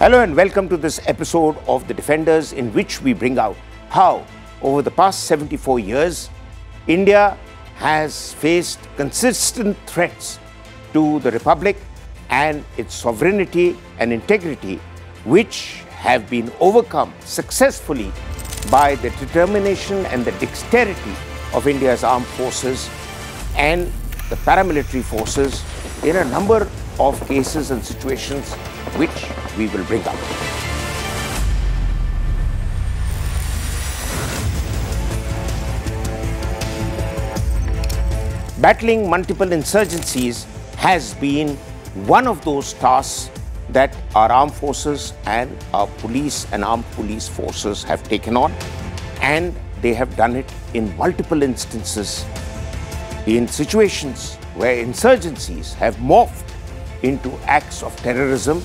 Hello and welcome to this episode of The Defenders, in which we bring out how, over the past 74 years, India has faced consistent threats to the Republic and its sovereignty and integrity, which have been overcome successfully by the determination and the dexterity of India's armed forces and the paramilitary forces in a number of cases and situations which we will bring up. Battling multiple insurgencies has been one of those tasks that our armed forces and our police and armed police forces have taken on and they have done it in multiple instances in situations where insurgencies have morphed into acts of terrorism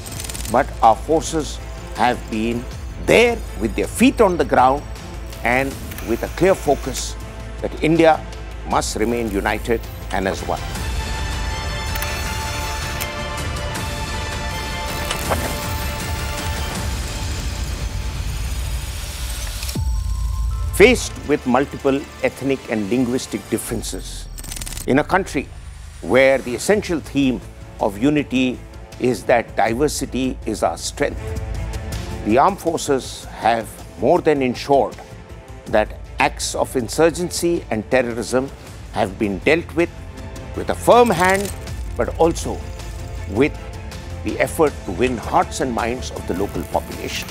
but our forces have been there with their feet on the ground and with a clear focus that India must remain united and as one. Faced with multiple ethnic and linguistic differences in a country where the essential theme of unity is that diversity is our strength. The armed forces have more than ensured that acts of insurgency and terrorism have been dealt with with a firm hand, but also with the effort to win hearts and minds of the local population.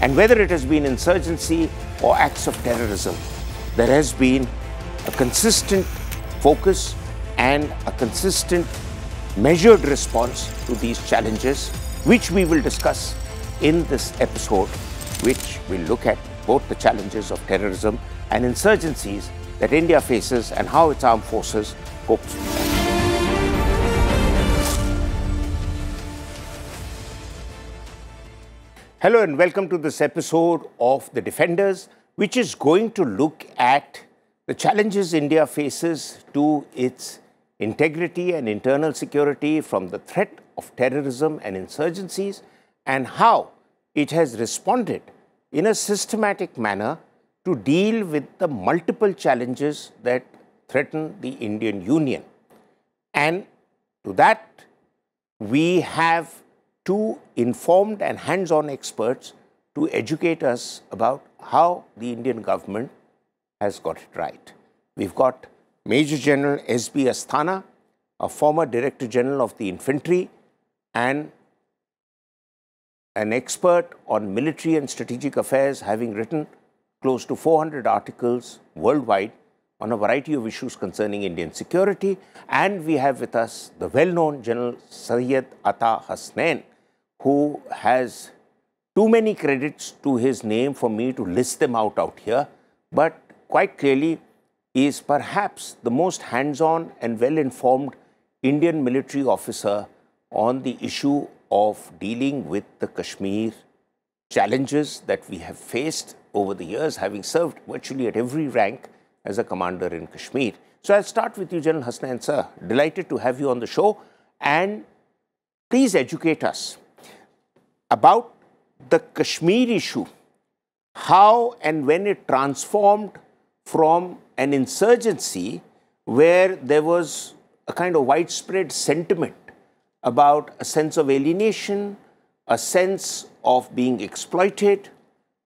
And whether it has been insurgency or acts of terrorism, there has been a consistent focus and a consistent measured response to these challenges, which we will discuss in this episode, which will look at both the challenges of terrorism and insurgencies that India faces and how its armed forces cope. Hello and welcome to this episode of The Defenders, which is going to look at the challenges India faces to its integrity and internal security from the threat of terrorism and insurgencies, and how it has responded in a systematic manner to deal with the multiple challenges that threaten the Indian Union. And to that, we have two informed and hands-on experts to educate us about how the Indian government has got it right. We've got Major General S.B. Asthana, a former Director General of the Infantry and an expert on military and strategic affairs, having written close to 400 articles worldwide on a variety of issues concerning Indian security. And we have with us the well-known General Sayyid Atta Hasnain, who has too many credits to his name for me to list them out out here. But quite clearly, is perhaps the most hands-on and well-informed Indian military officer on the issue of dealing with the Kashmir challenges that we have faced over the years, having served virtually at every rank as a commander in Kashmir. So I'll start with you, General Hasnan, sir. Delighted to have you on the show. And please educate us about the Kashmir issue, how and when it transformed from an insurgency where there was a kind of widespread sentiment about a sense of alienation, a sense of being exploited,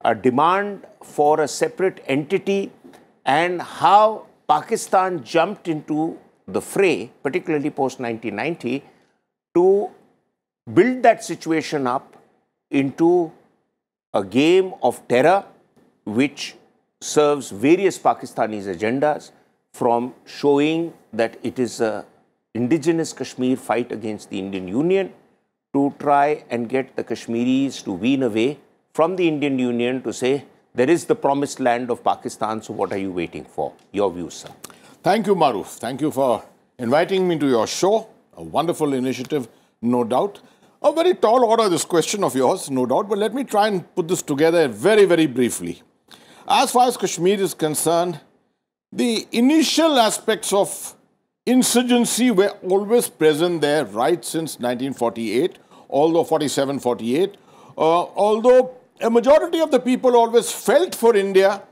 a demand for a separate entity, and how Pakistan jumped into the fray, particularly post 1990, to build that situation up into a game of terror which serves various Pakistani's agendas from showing that it is a indigenous Kashmir fight against the Indian Union to try and get the Kashmiris to wean away from the Indian Union to say, there is the promised land of Pakistan, so what are you waiting for? Your views, sir. Thank you, Maruf. Thank you for inviting me to your show. A wonderful initiative, no doubt. A very tall order, this question of yours, no doubt, but let me try and put this together very, very briefly. As far as Kashmir is concerned, the initial aspects of insurgency were always present there right since 1948, although 47, 48. Uh, although a majority of the people always felt for India,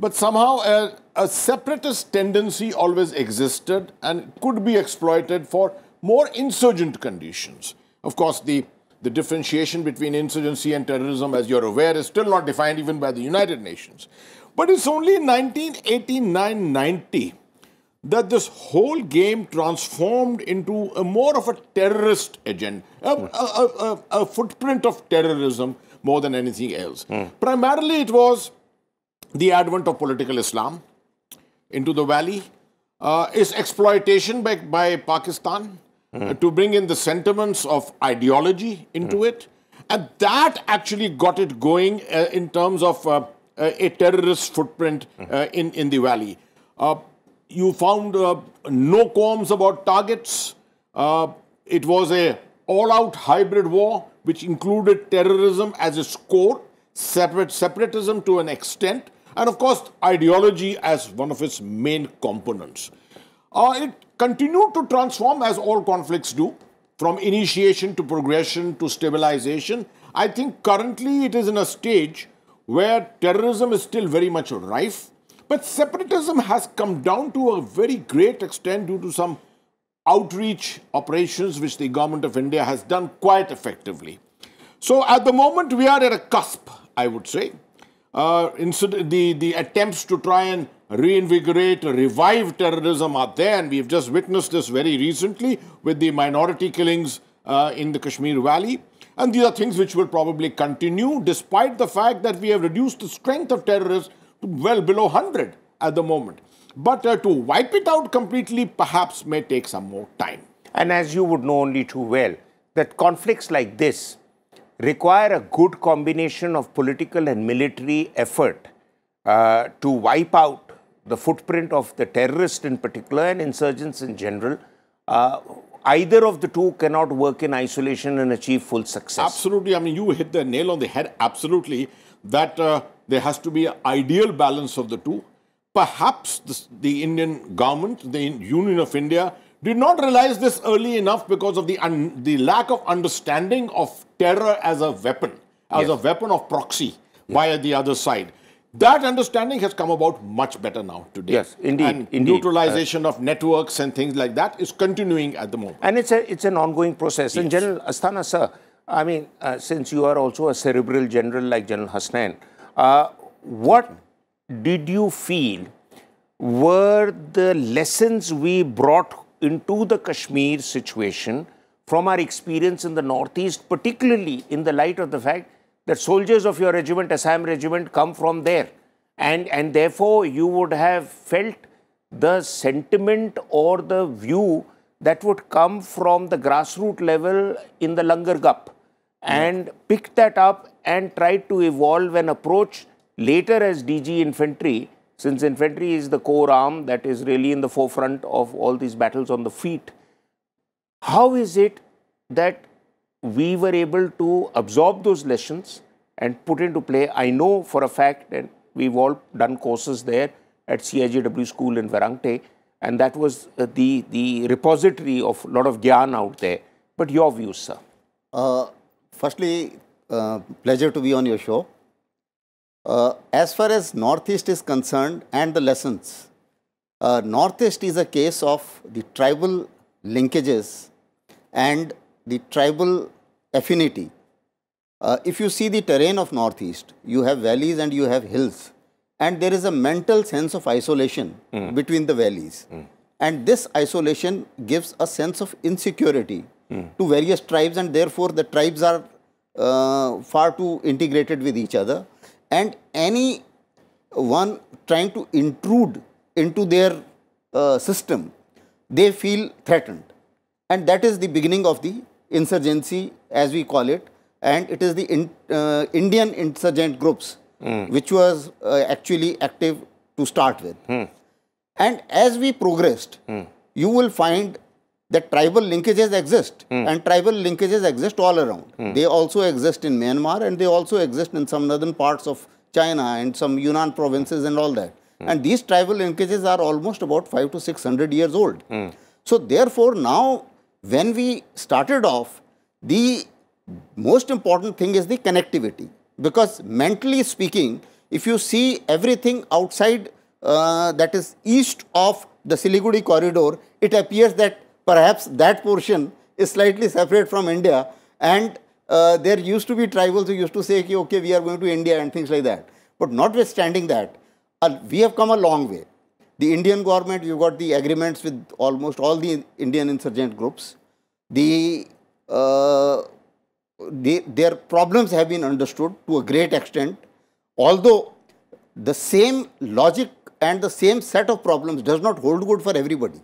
but somehow a, a separatist tendency always existed and could be exploited for more insurgent conditions. Of course, the the differentiation between insurgency and terrorism, as you're aware, is still not defined even by the United Nations. But it's only in 1989 90 that this whole game transformed into a more of a terrorist agenda, a, a, a, a footprint of terrorism more than anything else. Mm. Primarily, it was the advent of political Islam into the valley, uh, its exploitation by, by Pakistan, mm. to bring in the sentiments of ideology into mm. it. And that actually got it going uh, in terms of uh, uh a terrorist footprint mm. uh, in, in the valley. Uh, you found uh, no qualms about targets. it was a all-out hybrid war which included terrorism as its core, separate separatism to an extent, and of course ideology as one of its main components. Uh, it Continue to transform as all conflicts do, from initiation to progression to stabilization. I think currently it is in a stage where terrorism is still very much rife, but separatism has come down to a very great extent due to some outreach operations which the government of India has done quite effectively. So at the moment, we are at a cusp, I would say. Uh, the, the attempts to try and reinvigorate, revive terrorism are there. And we've just witnessed this very recently with the minority killings uh, in the Kashmir Valley. And these are things which will probably continue despite the fact that we have reduced the strength of terrorists to well below 100 at the moment. But uh, to wipe it out completely perhaps may take some more time. And as you would know only too well, that conflicts like this require a good combination of political and military effort uh, to wipe out the footprint of the terrorist, in particular and insurgents in general, uh, either of the two cannot work in isolation and achieve full success. Absolutely. I mean, you hit the nail on the head. Absolutely. That uh, there has to be an ideal balance of the two. Perhaps this, the Indian government, the Union of India, did not realize this early enough because of the, the lack of understanding of terror as a weapon, as yes. a weapon of proxy yes. the other side. That understanding has come about much better now today. Yes, indeed. And indeed. utilization uh, of networks and things like that is continuing at the moment. And it's a it's an ongoing process. Yes. And General Asthana, sir, I mean, uh, since you are also a cerebral general like General Hasnain, uh, what did you feel were the lessons we brought into the Kashmir situation from our experience in the Northeast, particularly in the light of the fact that soldiers of your regiment, Assam regiment, come from there. And, and therefore, you would have felt the sentiment or the view that would come from the grassroots level in the Langar Gup and yeah. pick that up and try to evolve an approach later as DG infantry, since infantry is the core arm that is really in the forefront of all these battles on the feet. How is it that we were able to absorb those lessons and put into play. I know for a fact, and we've all done courses there at CIJW school in Varangte, and that was uh, the, the repository of a lot of gyan out there. But your views, sir? Uh, firstly, uh, pleasure to be on your show. Uh, as far as Northeast is concerned and the lessons, uh, Northeast is a case of the tribal linkages and the tribal affinity. Uh, if you see the terrain of northeast, you have valleys and you have hills. And there is a mental sense of isolation mm. between the valleys. Mm. And this isolation gives a sense of insecurity mm. to various tribes and therefore the tribes are uh, far too integrated with each other. And any one trying to intrude into their uh, system, they feel threatened. And that is the beginning of the insurgency as we call it and it is the in, uh, Indian insurgent groups mm. which was uh, actually active to start with. Mm. And as we progressed, mm. you will find that tribal linkages exist hmm. and tribal linkages exist all around. Hmm. They also exist in Myanmar and they also exist in some northern parts of China and some Yunnan provinces and all that. Hmm. And these tribal linkages are almost about 5 to 600 years old. So therefore now when we started off, the most important thing is the connectivity. Because mentally speaking, if you see everything outside uh, that is east of the Siliguri corridor, it appears that perhaps that portion is slightly separate from India and uh, there used to be tribals who used to say, okay, we are going to India and things like that. But notwithstanding that, uh, we have come a long way. The Indian government, you got the agreements with almost all the Indian insurgent groups. The, uh, the, their problems have been understood to a great extent, although the same logic and the same set of problems does not hold good for everybody.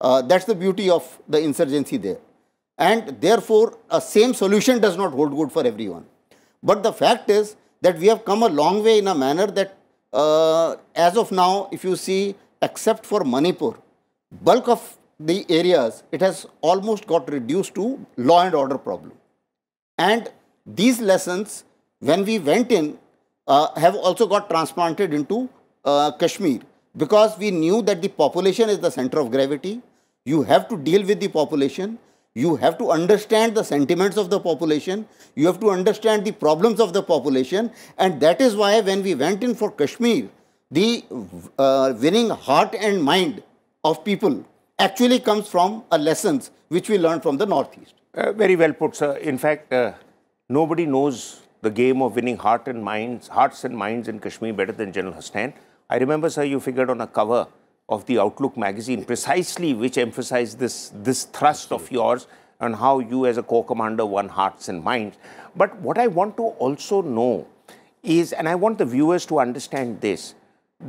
Uh, that's the beauty of the insurgency there. And therefore, a same solution does not hold good for everyone. But the fact is that we have come a long way in a manner that uh, as of now, if you see except for Manipur, bulk of the areas, it has almost got reduced to law and order problem. And these lessons, when we went in, uh, have also got transplanted into uh, Kashmir because we knew that the population is the center of gravity. You have to deal with the population. You have to understand the sentiments of the population. You have to understand the problems of the population. And that is why when we went in for Kashmir, the uh, winning heart and mind of people actually comes from a lessons which we learned from the Northeast. Uh, very well put, sir. In fact, uh, nobody knows the game of winning heart and minds, hearts and minds in Kashmir better than General Hastan. I remember, sir, you figured on a cover of the Outlook magazine precisely which emphasized this, this thrust of yours and how you as a co-commander won hearts and minds. But what I want to also know is, and I want the viewers to understand this,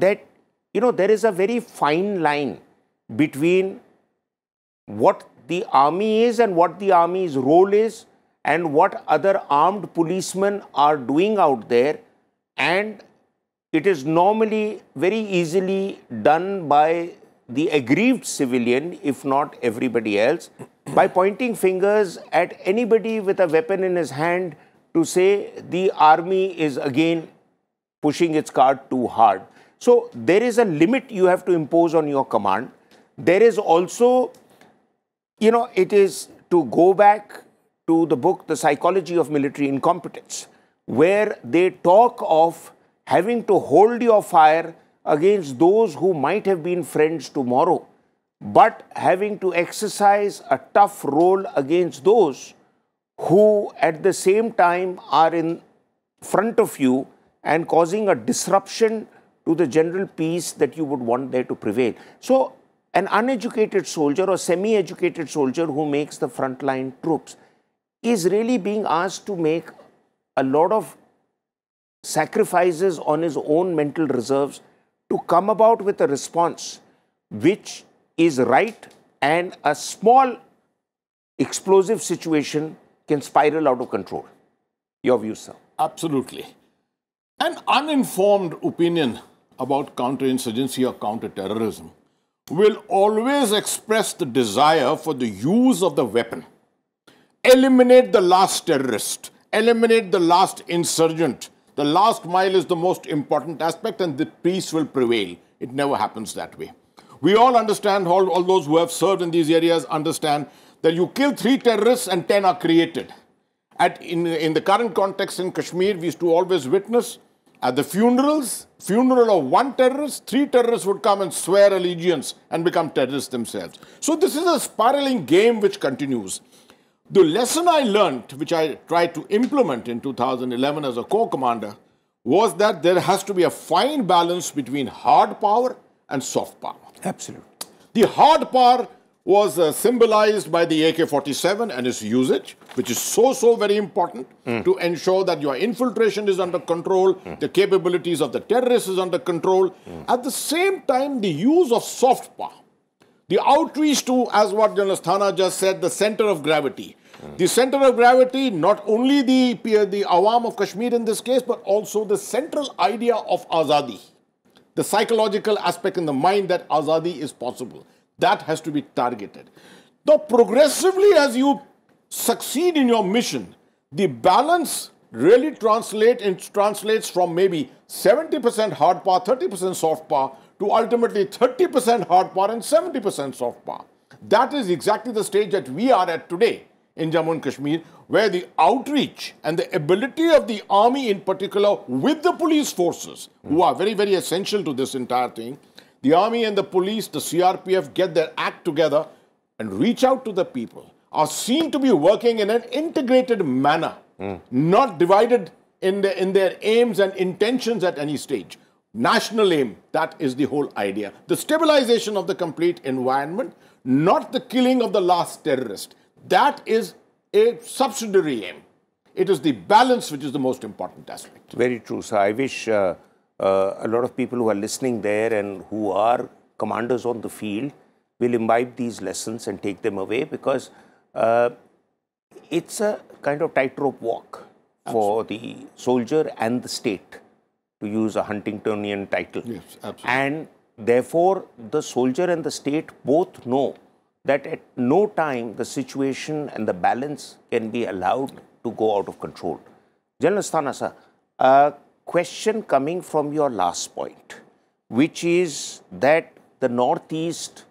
that you know there is a very fine line between what the army is and what the army's role is and what other armed policemen are doing out there and it is normally very easily done by the aggrieved civilian if not everybody else by pointing fingers at anybody with a weapon in his hand to say the army is again pushing its card too hard so there is a limit you have to impose on your command. There is also, you know, it is to go back to the book, The Psychology of Military Incompetence, where they talk of having to hold your fire against those who might have been friends tomorrow, but having to exercise a tough role against those who at the same time are in front of you and causing a disruption to the general peace that you would want there to prevail. So, an uneducated soldier or semi educated soldier who makes the frontline troops is really being asked to make a lot of sacrifices on his own mental reserves to come about with a response which is right and a small explosive situation can spiral out of control. Your view, sir? Absolutely. An uninformed opinion about counterinsurgency or counterterrorism will always express the desire for the use of the weapon. Eliminate the last terrorist, eliminate the last insurgent. The last mile is the most important aspect, and the peace will prevail. It never happens that way. We all understand, all, all those who have served in these areas understand that you kill three terrorists and ten are created. At, in, in the current context in Kashmir, we used to always witness at the funerals, funeral of one terrorist, three terrorists would come and swear allegiance and become terrorists themselves. So this is a spiraling game which continues. The lesson I learned, which I tried to implement in 2011 as a co-commander, was that there has to be a fine balance between hard power and soft power. Absolutely. The hard power was uh, symbolized by the AK-47 and its usage, which is so, so very important mm. to ensure that your infiltration is under control, mm. the capabilities of the terrorists is under control. Mm. At the same time, the use of soft power, the outreach to, as what General Sthana just said, the center of gravity. The center of gravity, not only the, the Awam of Kashmir in this case, but also the central idea of Azadi the psychological aspect in the mind that Azadi is possible. That has to be targeted. Now, progressively, as you succeed in your mission, the balance really translate and translates from maybe 70% hard power, 30% soft power to ultimately 30% hard power and 70% soft power. That is exactly the stage that we are at today in Jammu and Kashmir, where the outreach and the ability of the army in particular with the police forces, who are very, very essential to this entire thing, the army and the police, the CRPF get their act together and reach out to the people are seen to be working in an integrated manner, mm. not divided in, the, in their aims and intentions at any stage. National aim, that is the whole idea. The stabilization of the complete environment, not the killing of the last terrorist. That is a subsidiary aim. It is the balance which is the most important aspect. Very true, sir. I wish uh, uh, a lot of people who are listening there and who are commanders on the field will imbibe these lessons and take them away because uh, it's a kind of tightrope walk absolutely. for the soldier and the state, to use a Huntingtonian title. Yes, absolutely. And therefore, the soldier and the state both know that at no time the situation and the balance can be allowed to go out of control. General Sthanasa, uh, question coming from your last point, which is that the Northeast,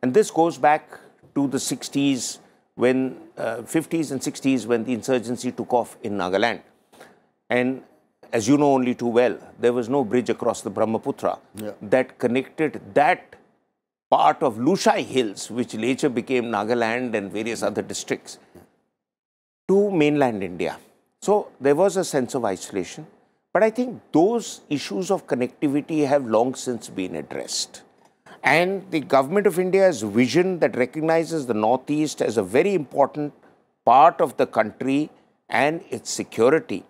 and this goes back to the 60s, when uh, 50s and 60s, when the insurgency took off in Nagaland. And as you know only too well, there was no bridge across the Brahmaputra yeah. that connected that part of Lushai Hills, which later became Nagaland and various other districts, to mainland India. So there was a sense of isolation. But I think those issues of connectivity have long since been addressed. And the government of India's vision that recognizes the Northeast as a very important part of the country and its security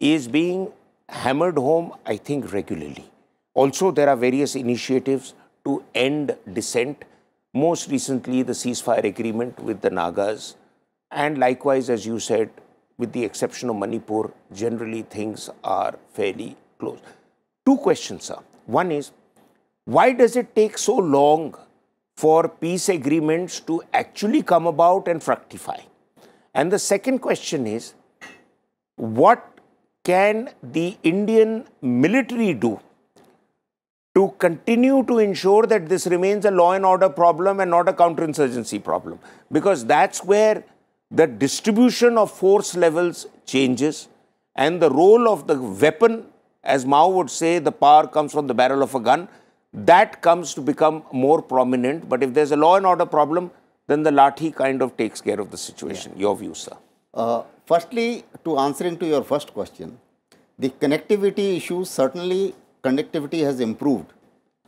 is being hammered home, I think, regularly. Also, there are various initiatives to end dissent, most recently, the ceasefire agreement with the Nagas, and likewise, as you said, with the exception of Manipur, generally things are fairly close. Two questions, sir. One is, why does it take so long for peace agreements to actually come about and fructify? And the second question is, what can the Indian military do to continue to ensure that this remains a law and order problem and not a counterinsurgency problem? Because that's where the distribution of force levels changes and the role of the weapon, as Mao would say, the power comes from the barrel of a gun, that comes to become more prominent. But if there's a law and order problem, then the lathi kind of takes care of the situation. Yeah. Your view, sir? Uh, firstly, to answering to your first question, the connectivity issue, certainly connectivity has improved,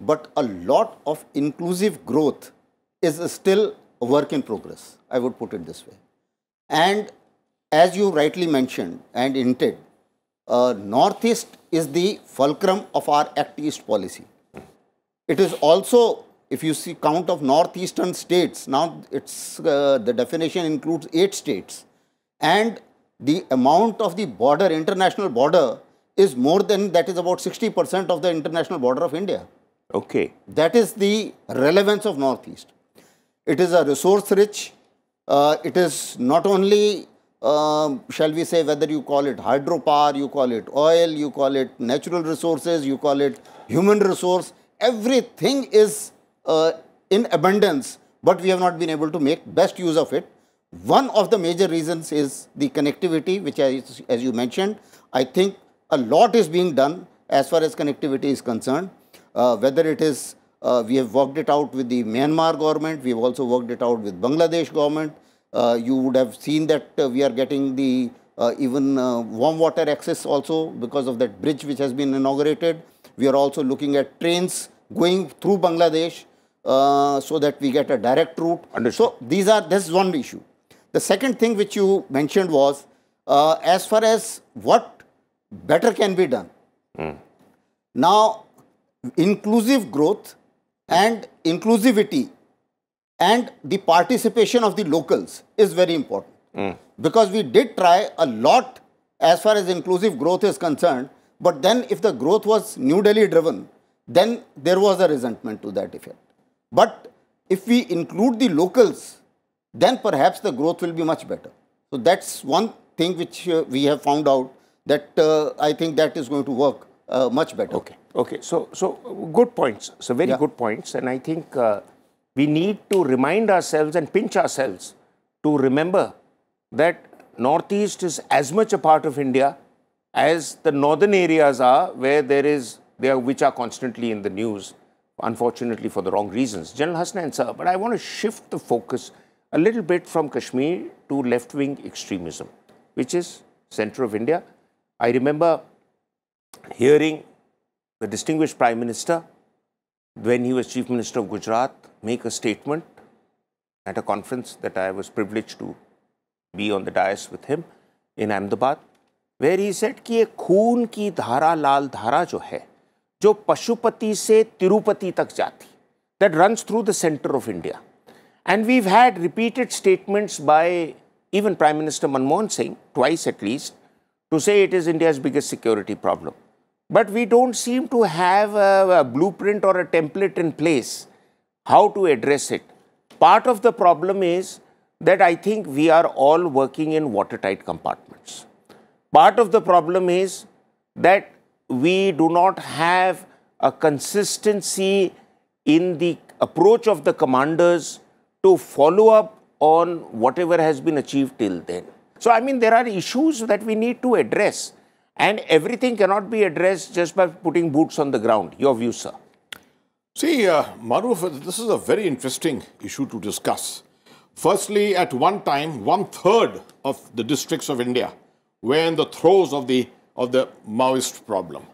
but a lot of inclusive growth is still a work in progress. I would put it this way. And as you rightly mentioned and hinted, uh, Northeast is the fulcrum of our Act East policy. It is also, if you see count of northeastern states, now it's uh, the definition includes eight states, and the amount of the border, international border, is more than that is about 60% of the international border of India. Okay. That is the relevance of Northeast. It is a resource-rich, uh, it is not only um, shall we say whether you call it hydropower, you call it oil, you call it natural resources, you call it human resource, everything is uh, in abundance, but we have not been able to make best use of it. One of the major reasons is the connectivity, which as, as you mentioned, I think a lot is being done as far as connectivity is concerned, uh, whether it is uh, we have worked it out with the Myanmar government. We have also worked it out with Bangladesh government. Uh, you would have seen that uh, we are getting the uh, even uh, warm water access also because of that bridge which has been inaugurated. We are also looking at trains going through Bangladesh uh, so that we get a direct route. Understood. So these are this is one issue. The second thing which you mentioned was as far as what better can be done. Mm. Now, inclusive growth and inclusivity and the participation of the locals is very important. Mm. Because we did try a lot as far as inclusive growth is concerned, but then if the growth was New Delhi driven, then there was a resentment to that effect. But if we include the locals, then perhaps the growth will be much better. So that's one thing which uh, we have found out that uh, I think that is going to work uh, much better. Okay. Okay. So, so good points. So very yeah. good points. And I think uh, we need to remind ourselves and pinch ourselves to remember that Northeast is as much a part of India as the northern areas are where there is, there which are constantly in the news, unfortunately for the wrong reasons. General Hasnain sir, but I want to shift the focus a little bit from Kashmir to left-wing extremism, which is center of India. I remember hearing the distinguished Prime Minister, when he was Chief Minister of Gujarat, make a statement at a conference that I was privileged to be on the dais with him in Ahmedabad, where he said that ये ki dhara lal dhara धारा जो है जो Pashupati Tirupati, that runs through the center of India. And we've had repeated statements by even Prime Minister Manmohan Singh, twice at least, to say it is India's biggest security problem but we don't seem to have a, a, blueprint or a template in place how to address it. Part of the problem is that I think we are all working in watertight compartments. Part of the problem is that we do not have a consistency in the approach of the commanders to follow up on whatever has been achieved till then. So, I mean, there are issues that we need to address and everything cannot be addressed just by putting boots on the ground. Your view, sir? See, uh, Maruf, this is a very interesting issue to discuss. Firstly, at one time, one-third of the districts of India were in the throes of the, of the Maoist problem.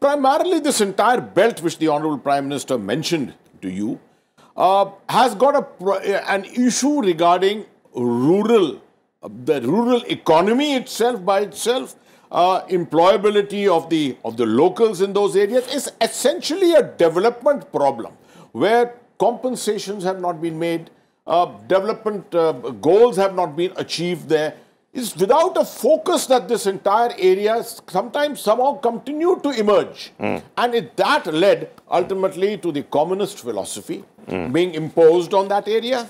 Primarily, this entire belt which the Honorable Prime Minister mentioned to you uh, has got a, an issue regarding rural, uh, the rural economy itself by itself uh, employability of the, of the locals in those areas is essentially a development problem where compensations have not been made, uh, development uh, goals have not been achieved There is without a focus that this entire area sometimes somehow continued to emerge. Mm. And it, that led ultimately to the communist philosophy mm. being imposed on that area.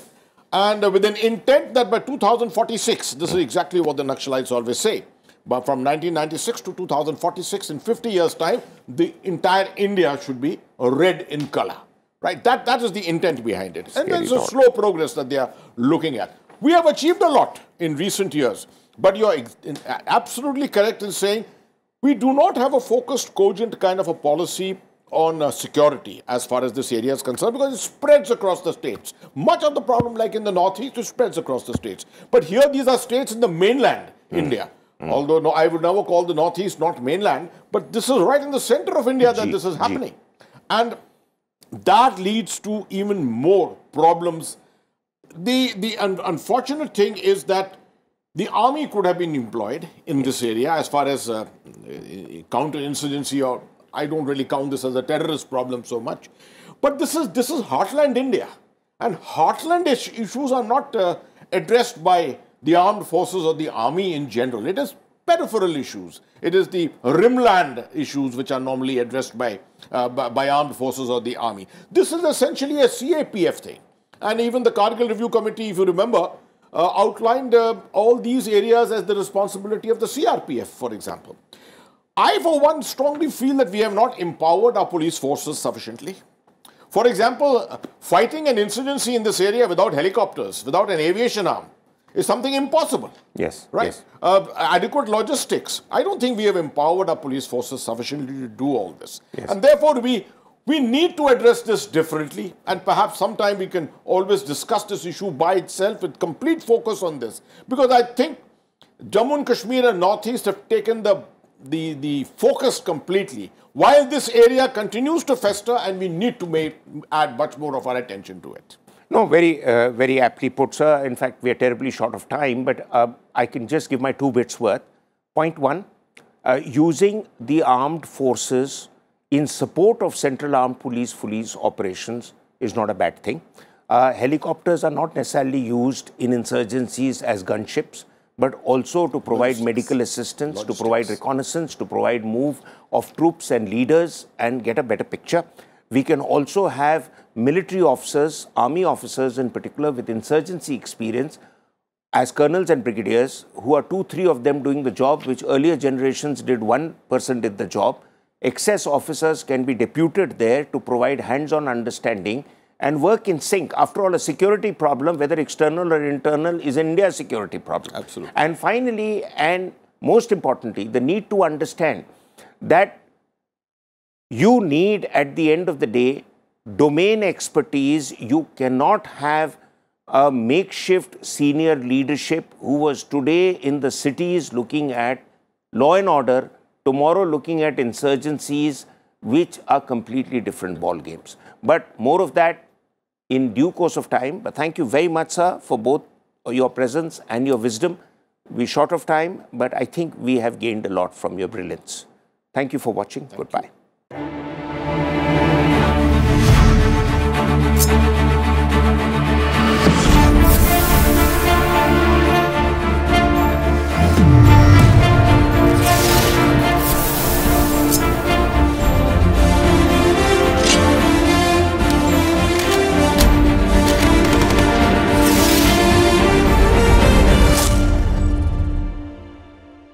And uh, with an intent that by 2046, this is exactly what the Naxalites always say, but from 1996 to 2046, in 50 years' time, the entire India should be red in color. Right? That, that is the intent behind it. and there's a slow progress that they are looking at. We have achieved a lot in recent years. But you're absolutely correct in saying we do not have a focused, cogent kind of a policy on uh, security as far as this area is concerned because it spreads across the states. Much of the problem, like in the Northeast, it spreads across the states. But here, these are states in the mainland mm. India Mm. Although no, I would never call the Northeast not mainland, but this is right in the center of India G, that this is happening. G. And that leads to even more problems. The, the un unfortunate thing is that the army could have been employed in this area as far as uh, uh counterinsurgency or I don't really count this as a terrorist problem so much. But this is, this is heartland India. And heartland issues are not uh, addressed by the armed forces or the army in general. It is peripheral issues. It is the rimland issues which are normally addressed by, uh, by, by armed forces or the army. This is essentially a CAPF thing. And even the Cargill Review Committee, if you remember, uh, outlined uh, all these areas as the responsibility of the CRPF, for example. I, for one, strongly feel that we have not empowered our police forces sufficiently. For example, uh, fighting an insurgency in this area without helicopters, without an aviation arm, is something impossible. Yes. Right? Yes. Uh, adequate logistics. I don't think we have empowered our police forces sufficiently to do all this. Yes. And therefore, we we need to address this differently, and perhaps sometime we can always discuss this issue by itself with complete focus on this. Because I think Jammu and Kashmir and Northeast have taken the, the, the focus completely, while this area continues to fester, and we need to make, add much more of our attention to it. No, very, uh, very aptly put, sir. In fact, we are terribly short of time, but uh, I can just give my two bits worth. Point one, uh, using the armed forces in support of Central Armed Police police operations is not a bad thing. Uh, helicopters are not necessarily used in insurgencies as gunships, but also to provide Logistics. medical assistance, Logistics. to provide reconnaissance, to provide move of troops and leaders and get a better picture. We can also have military officers, army officers in particular, with insurgency experience as colonels and brigadiers, who are two, three of them doing the job, which earlier generations did one person did the job. Excess officers can be deputed there to provide hands on understanding and work in sync. After all, a security problem, whether external or internal, is India's security problem. Absolutely. And finally, and most importantly, the need to understand that you need at the end of the day domain expertise. You cannot have a makeshift senior leadership who was today in the cities looking at law and order, tomorrow looking at insurgencies, which are completely different ball games. But more of that in due course of time. But thank you very much, sir, for both your presence and your wisdom. We're short of time, but I think we have gained a lot from your brilliance. Thank you for watching. Thank Goodbye. You.